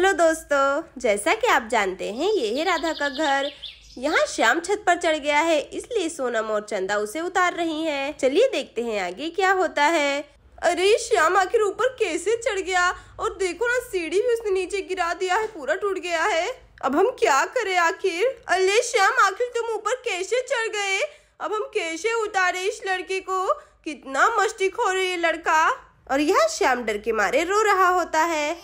Hello दोस्तों जैसा कि आप जानते हैं ये है राधा का घर यहाँ श्याम छत पर चढ़ गया है इसलिए सोनम और चंदा उसे उतार रही हैं। चलिए देखते हैं आगे क्या होता है अरे श्याम आखिर ऊपर कैसे चढ़ गया और देखो ना सीढ़ी भी उसने नीचे गिरा दिया है पूरा टूट गया है अब हम क्या करें आखिर अरे श्याम आखिर तुम ऊपर कैसे चढ़ गए अब हम कैसे उतारे इस लड़के को कितना मस्ती खो रही है लड़का और यह श्याम डर के मारे रो रहा होता है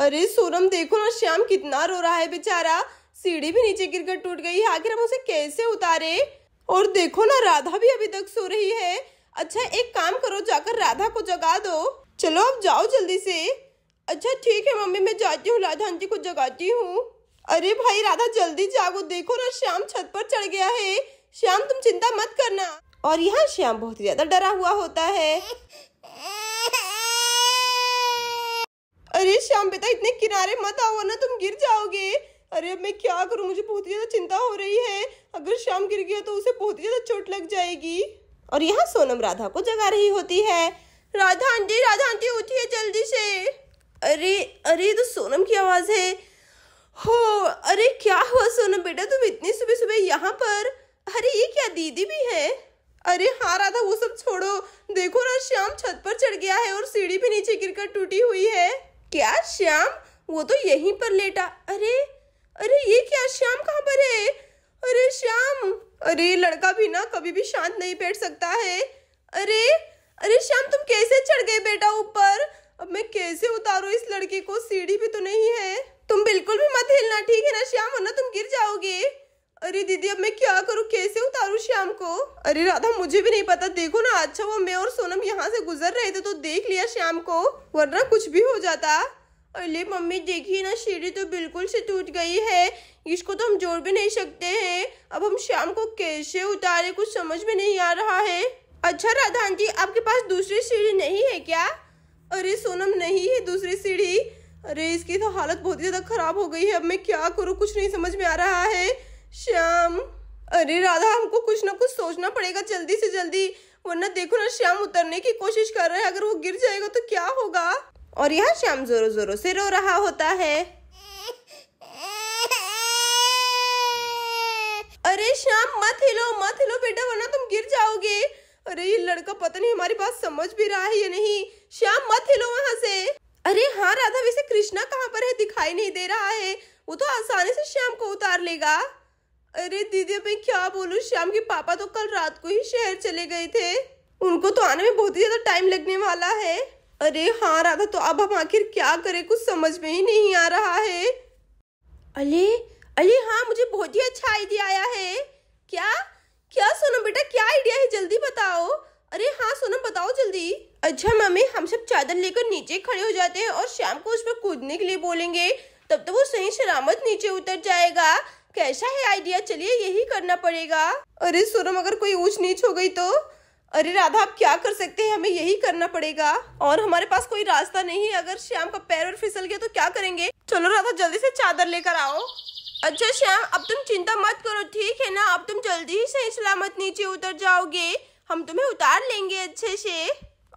अरे सोनम देखो ना श्याम कितना रो रहा है बेचारा सीढ़ी भी नीचे गिरकर टूट गई है आखिर हम उसे कैसे उतारे और देखो ना राधा भी अभी तक सो रही है अच्छा एक काम करो जाकर राधा को जगा दो चलो अब जाओ जल्दी से अच्छा ठीक है मम्मी मैं जाती हूँ राधा आंटी को जगाती हूँ अरे भाई राधा जल्दी जागो देखो ना श्याम छत पर चढ़ गया है श्याम तुम चिंता मत करना और यहाँ श्याम बहुत ज्यादा डरा हुआ होता है श्याम बेटा इतने किनारे मत आओ ना तुम गिर जाओगे अरे अब मैं क्या करूँ मुझे बहुत ही ज़्यादा चिंता हो रही है अगर श्याम गिर गया तो उसे बहुत ही ज़्यादा चोट लग जाएगी और यहाँ सोनम राधा को जगा रही होती है राधा आंटी राधा आंटी उठिए जल्दी से अरे अरे तो सोनम की आवाज़ है हो अरे क्या हुआ सोनम बेटा तुम इतनी सुबह सुबह यहाँ पर अरे ये क्या दीदी भी है अरे हाँ राधा वो सब छोड़ो देखो ना श्याम छत पर चढ़ गया है और सीढ़ी भी नीचे गिरकर टूटी हुई है क्या श्याम वो तो यहीं पर लेटा अरे अरे ये क्या श्याम कहाँ पर है अरे श्याम अरे लड़का भी ना कभी भी शांत नहीं बैठ सकता है अरे अरे श्याम तुम कैसे चढ़ गए बेटा ऊपर अब मैं कैसे उतारू इस लड़के को सीढ़ी भी तो नहीं है तुम बिल्कुल भी मत हिलना ठीक है ना श्याम वरना तुम गिर जाओगे अरे दीदी अब मैं क्या करूँ कैसे उतारू श्याम को अरे राधा मुझे भी नहीं पता देखो ना अच्छा वो मैं और सोनम यहाँ से गुजर रहे थे तो देख लिया श्याम को वरना कुछ भी हो जाता अरे मम्मी देखिए ना सीढ़ी तो बिल्कुल से टूट गई है इसको तो हम जोड़ भी नहीं सकते है अब हम श्याम को कैसे उतारे कुछ समझ में नहीं आ रहा है अच्छा राधा आंटी आपके पास दूसरी सीढ़ी नहीं है क्या अरे सोनम नहीं है दूसरी सीढ़ी अरे इसकी तो हालत बहुत ही ज़्यादा खराब हो गई है अब मैं क्या करूँ कुछ नहीं समझ में आ रहा है श्याम अरे राधा हमको कुछ ना कुछ सोचना पड़ेगा जल्दी से जल्दी वरना देखो ना श्याम उतरने की कोशिश कर रहा है अगर वो गिर जाएगा तो क्या होगा और यहाँ श्याम जोरों जोरों से रो रहा होता है अरे श्याम मत हिलो मत हिलो बेटा वरना तुम गिर जाओगे अरे ये लड़का पता नहीं हमारी बात समझ भी रहा है या नहीं श्याम मत हिलो वहाँ से अरे हाँ राधा वैसे कृष्णा कहाँ पर है दिखाई नहीं दे रहा है वो तो आसानी से श्याम को उतार लेगा अरे दीदी मैं क्या बोलूँ श्याम के पापा तो कल रात को ही शहर चले गए थे उनको तो आने में बहुत ही ज़्यादा टाइम लगने वाला है अरे हाँ राधा तो अब हम आखिर क्या करें कुछ समझ में ही नहीं आ रहा है अले अले हाँ मुझे बहुत ही अच्छा आइडिया आया है क्या क्या सोनम बेटा क्या आइडिया है जल्दी बताओ अरे हाँ सोनम बताओ जल्दी अच्छा मम्मी हम सब चादर लेकर नीचे खड़े हो जाते हैं और शाम को उसमें कूदने के लिए बोलेंगे तब तो वो सही सलामत नीचे उतर जाएगा कैसा है आइडिया चलिए यही करना पड़ेगा अरे सोनम अगर कोई ऊंच नीच हो गई तो अरे राधा आप क्या कर सकते हैं हमें यही करना पड़ेगा और हमारे पास कोई रास्ता नहीं है अगर श्याम का पैर और फिसल गया तो क्या करेंगे चलो राधा जल्दी से चादर लेकर आओ अच्छा श्याम अब तुम चिंता मत करो ठीक है ना अब तुम जल्दी ही सही सलामत नीचे उतर जाओगे हम तुम्हें उतार लेंगे अच्छे से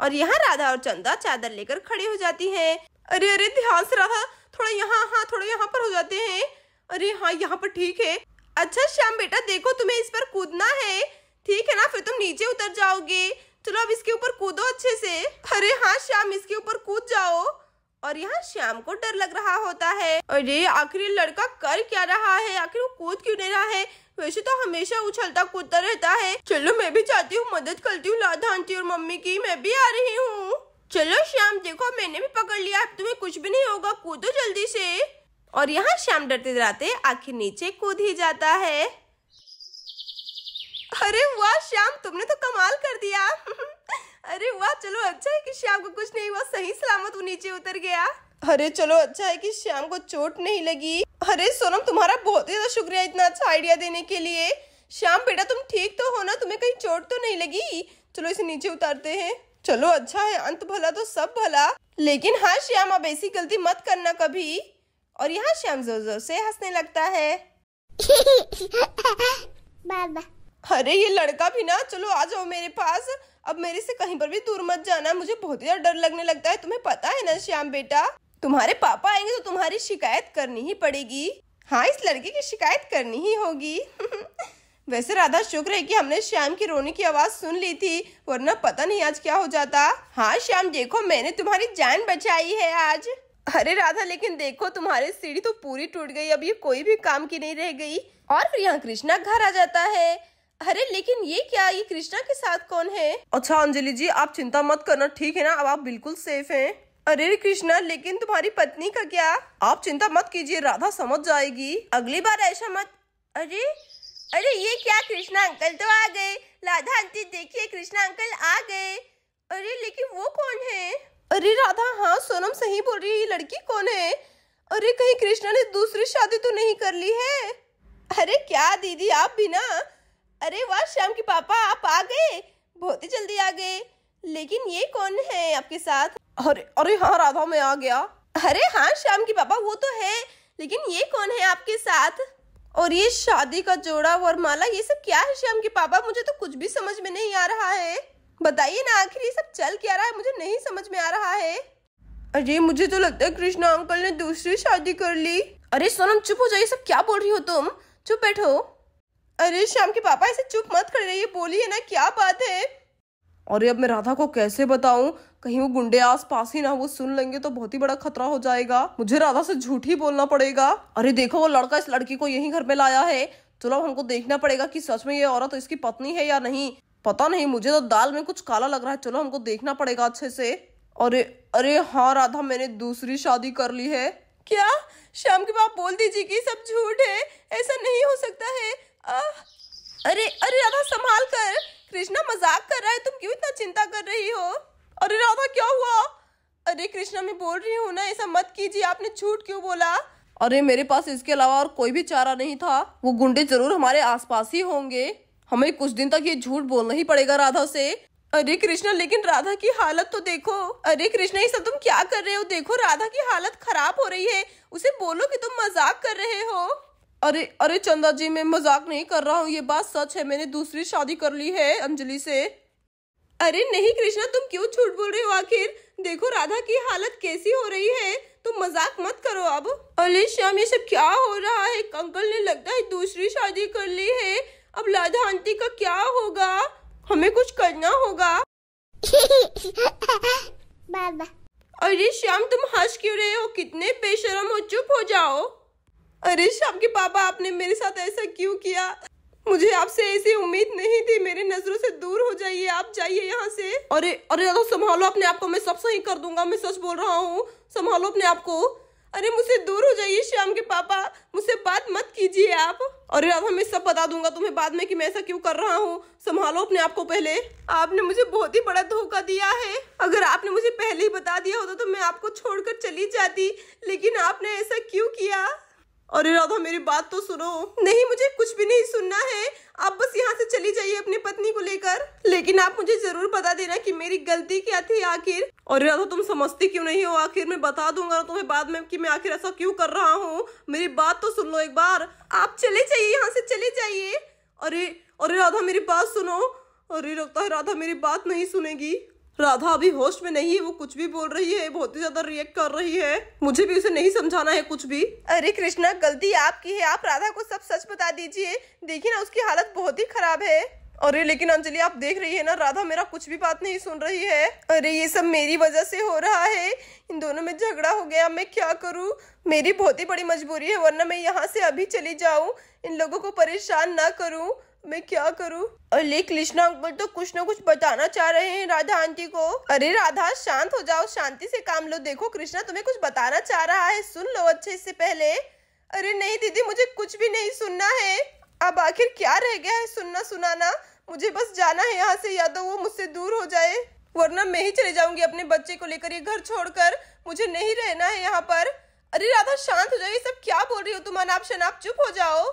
और यहाँ राधा और चंदा चादर लेकर खड़े हो जाती है अरे अरे ध्यान से राधा थोड़ा यहाँ हाँ थोड़ा यहाँ पर हो जाते हैं अरे हाँ यहाँ पर ठीक है अच्छा श्याम बेटा देखो तुम्हें इस पर कूदना है ठीक है ना फिर तुम नीचे उतर जाओगे चलो अब इसके ऊपर कूदो अच्छे से अरे हाँ श्याम इसके ऊपर कूद जाओ और यहाँ श्याम को डर लग रहा होता है अरे आखिर लड़का कर क्या रहा है आखिर वो कूद क्यों नहीं रहा है वैसे तो हमेशा उछलता कूदता रहता है चलो मैं भी चाहती हूँ मदद करती हूँ लाधा आंटी और मम्मी की मैं भी आ रही हूँ चलो श्याम देखो मैंने भी पकड़ लिया अब तुम्हें कुछ भी नहीं होगा कूदो जल्दी से और यहाँ श्याम डरते डराते आखिर नीचे कूद ही जाता है अरे वाह श्याम तुमने तो कमाल कर दिया अरे वाह चलो अच्छा है कि श्याम को कुछ नहीं हुआ सही सलामत वो नीचे उतर गया अरे चलो अच्छा है कि श्याम को चोट नहीं लगी अरे सोनम तुम्हारा बहुत ही ज्यादा शुक्रिया इतना अच्छा आइडिया देने के लिए श्याम बेटा तुम ठीक तो हो ना तुम्हें कहीं चोट तो नहीं लगी चलो इसे नीचे उतारते हैं चलो अच्छा है अंत भला तो सब भला लेकिन हाँ श्याम अब ऐसी गलती मत करना कभी और यहाँ श्याम जोर जोर से हंसने लगता है बाबा अरे ये लड़का भी ना चलो आ जाओ मेरे पास अब मेरे से कहीं पर भी दूर मत जाना मुझे बहुत ज्यादा डर लगने लगता है तुम्हें पता है ना श्याम बेटा तुम्हारे पापा आएंगे तो तुम्हारी शिकायत करनी ही पड़ेगी हाँ इस लड़के की शिकायत करनी ही होगी वैसे राधा शुक्र है कि हमने श्याम की रोने की आवाज सुन ली थी वरना पता नहीं आज क्या हो जाता हाँ श्याम देखो मैंने तुम्हारी जान बचाई है आज अरे राधा लेकिन देखो तुम्हारी सीढ़ी तो पूरी टूट गई अब ये कोई भी काम की नहीं रह गई और फिर यहाँ कृष्णा घर आ जाता है अरे लेकिन ये क्या ये कृष्णा के साथ कौन है अच्छा अंजलि जी आप चिंता मत करना ठीक है ना अब आप बिल्कुल सेफ हैं अरे कृष्णा लेकिन तुम्हारी पत्नी का क्या आप चिंता मत कीजिए राधा समझ जाएगी अगली बार ऐसा मत अरे अरे ये क्या कृष्णा अंकल तो आ गए राधा आंटी देखिए कृष्णा अंकल आ गए अरे लेकिन वो कौन है अरे राधा हाँ सोनम सही बोल रही है ये लड़की कौन है अरे कहीं कृष्णा ने दूसरी शादी तो नहीं कर ली है अरे क्या दीदी आप भी ना अरे वाह श्याम के पापा आप आ गए बहुत ही जल्दी आ गए लेकिन ये कौन है आपके साथ अरे अरे हाँ राधा मैं आ गया अरे हाँ श्याम के पापा वो तो है लेकिन ये कौन है आपके साथ और ये शादी का जोड़ा वरमाला ये सब क्या है श्याम के पापा मुझे तो कुछ भी समझ में नहीं आ रहा है बताइए ना आखिर ये सब चल क्या रहा है मुझे नहीं समझ में आ रहा है अरे मुझे तो लगता है कृष्णा अंकल ने दूसरी शादी कर ली अरे सोनम चुप हो जाइए सब क्या बोल रही हो तुम चुप बैठो अरे श्याम के पापा ऐसे चुप मत खड़े रहिए बोलिए ना क्या बात है अरे अब मैं राधा को कैसे बताऊं कहीं वो गुंडे आस पास ही ना वो सुन लेंगे तो बहुत ही बड़ा खतरा हो जाएगा मुझे राधा से झूठ ही बोलना पड़ेगा अरे देखो वो लड़का इस लड़की को यही घर में लाया है चलो हमको देखना पड़ेगा कि सच में ये औरत तो इसकी पत्नी है या नहीं पता नहीं मुझे तो दाल में कुछ काला लग रहा है चलो हमको देखना पड़ेगा अच्छे से अरे अरे हाँ राधा मैंने दूसरी शादी कर ली है क्या श्याम के बाप बोल दीजिए कि सब झूठ है ऐसा नहीं हो सकता है आ, अरे अरे राधा संभाल कर कृष्णा मजाक कर रहा है तुम क्यों इतना चिंता कर रही हो अरे राधा क्या हुआ अरे कृष्णा मैं बोल रही हूँ ना ऐसा मत कीजिए आपने झूठ क्यों बोला अरे मेरे पास इसके अलावा और कोई भी चारा नहीं था वो गुंडे जरूर हमारे आसपास ही होंगे हमें कुछ दिन तक ये झूठ बोलना ही पड़ेगा राधा से अरे कृष्णा लेकिन राधा की हालत तो देखो अरे कृष्णा ये सब तुम क्या कर रहे हो देखो राधा की हालत खराब हो रही है उसे बोलो कि तुम मजाक कर रहे हो अरे अरे चंदा जी मैं मजाक नहीं कर रहा हूँ ये बात सच है मैंने दूसरी शादी कर ली है अंजलि से अरे नहीं कृष्णा तुम क्यों झूठ बोल रहे हो आखिर देखो राधा की हालत कैसी हो रही है तुम मजाक मत करो अब अरे श्याम ये सब क्या हो रहा है अंकल ने लगता है दूसरी शादी कर ली है अब लाधा आंटी का क्या होगा हमें कुछ करना होगा बाबा अरे श्याम तुम हंस क्यों रहे हो कितने बेशरम हो चुप हो जाओ अरे श्याम के पापा आपने मेरे साथ ऐसा क्यों किया मुझे आपसे ऐसी उम्मीद नहीं थी मेरे नजरों से दूर हो जाइए आप जाइए यहाँ से अरे अरे दादा संभालो अपने आप को मैं सब सही कर दूंगा मैं सच बोल रहा हूँ संभालो अपने आप को अरे मुझसे दूर हो जाइए श्याम के पापा मुझसे बात मत कीजिए आप अरे अब हमें सब बता दूंगा तुम्हें बाद में कि मैं ऐसा क्यों कर रहा हूँ संभालो अपने आप को पहले आपने मुझे बहुत ही बड़ा धोखा दिया है अगर आपने मुझे पहले ही बता दिया होता तो मैं आपको छोड़कर चली जाती लेकिन आपने ऐसा क्यों किया अरे राधा मेरी बात तो सुनो नहीं मुझे कुछ भी नहीं सुनना है आप बस यहाँ से चली जाइए अपनी पत्नी को लेकर लेकिन आप मुझे जरूर बता देना कि मेरी गलती क्या थी आखिर और राधा तुम समझती क्यों नहीं हो आखिर मैं बता दूंगा तुम्हें बाद में कि मैं आखिर ऐसा क्यों कर रहा हूँ मेरी बात तो सुन लो एक बार आप चले जाइए यहाँ से चले जाइए अरे अरे राधा मेरी बात सुनो अरे लगता है राधा मेरी बात नहीं सुनेगी राधा अभी होस्ट में नहीं है वो कुछ भी बोल रही है बहुत ही ज्यादा रिएक्ट कर रही है मुझे भी उसे नहीं समझाना है कुछ भी अरे कृष्णा गलती आपकी है आप राधा को सब सच बता दीजिए देखिए ना उसकी हालत बहुत ही खराब है अरे लेकिन अंजलि आप देख रही है ना राधा मेरा कुछ भी बात नहीं सुन रही है अरे ये सब मेरी वजह से हो रहा है इन दोनों में झगड़ा हो गया मैं क्या करूँ मेरी बहुत ही बड़ी मजबूरी है वरना मैं यहाँ से अभी चली जाऊँ इन लोगों को परेशान ना करूँ मैं क्या करूं? अरे कृष्णा अंकल तो कुछ ना कुछ बताना चाह रहे हैं राधा आंटी को अरे राधा शांत हो जाओ शांति से काम लो देखो कृष्णा तुम्हें कुछ बताना चाह रहा है सुन लो अच्छे से पहले अरे नहीं दीदी मुझे कुछ भी नहीं सुनना है अब आखिर क्या रह गया है सुनना सुनाना मुझे बस जाना है यहाँ से या तो वो मुझसे दूर हो जाए वरना मैं ही चले जाऊंगी अपने बच्चे को लेकर ये घर छोड़कर मुझे नहीं रहना है यहाँ पर अरे राधा शांत हो जाओ ये सब क्या बोल रही हो तुम अनाप शनाप चुप हो जाओ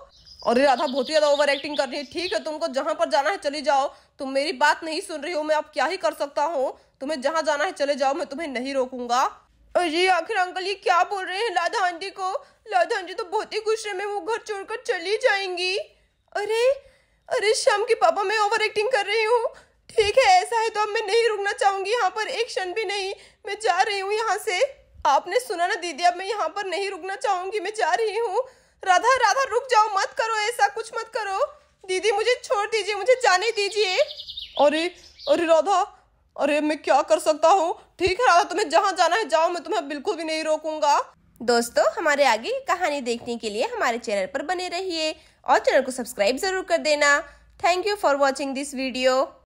और राधा बहुत ही ज्यादा ओवर एक्टिंग कर रही है ठीक है तुमको जहां पर जाना है चली जाओ तुम मेरी बात नहीं सुन रही हो मैं अब क्या ही कर सकता हूँ तुम्हें जहां जाना है चले जाओ मैं तुम्हें नहीं रोकूंगा अरे आखिर अंकल ये क्या बोल रहे हैं लाधा आंटी को लाधा आंटी तो बहुत ही गुस्से में वो घर छोड़कर चली जाएंगी अरे अरे श्याम के पापा मैं ओवर एक्टिंग कर रही हूँ ठीक है ऐसा है तो अब मैं नहीं रुकना चाहूंगी यहाँ पर एक क्षण भी नहीं मैं जा रही हूँ यहाँ से आपने सुना ना दीदी अब मैं यहाँ पर नहीं रुकना चाहूंगी मैं जा रही हूँ राधा राधा रुक जाओ मत करो ऐसा कुछ मत करो दीदी मुझे छोड़ दीजिए मुझे जाने दीजिए अरे अरे राधा अरे मैं क्या कर सकता हूँ ठीक है राधा तुम्हें जहाँ जाना है जाओ मैं तुम्हें बिल्कुल भी नहीं रोकूंगा दोस्तों हमारे आगे कहानी देखने के लिए हमारे चैनल पर बने रहिए और चैनल को सब्सक्राइब जरूर कर देना thank you for watching this video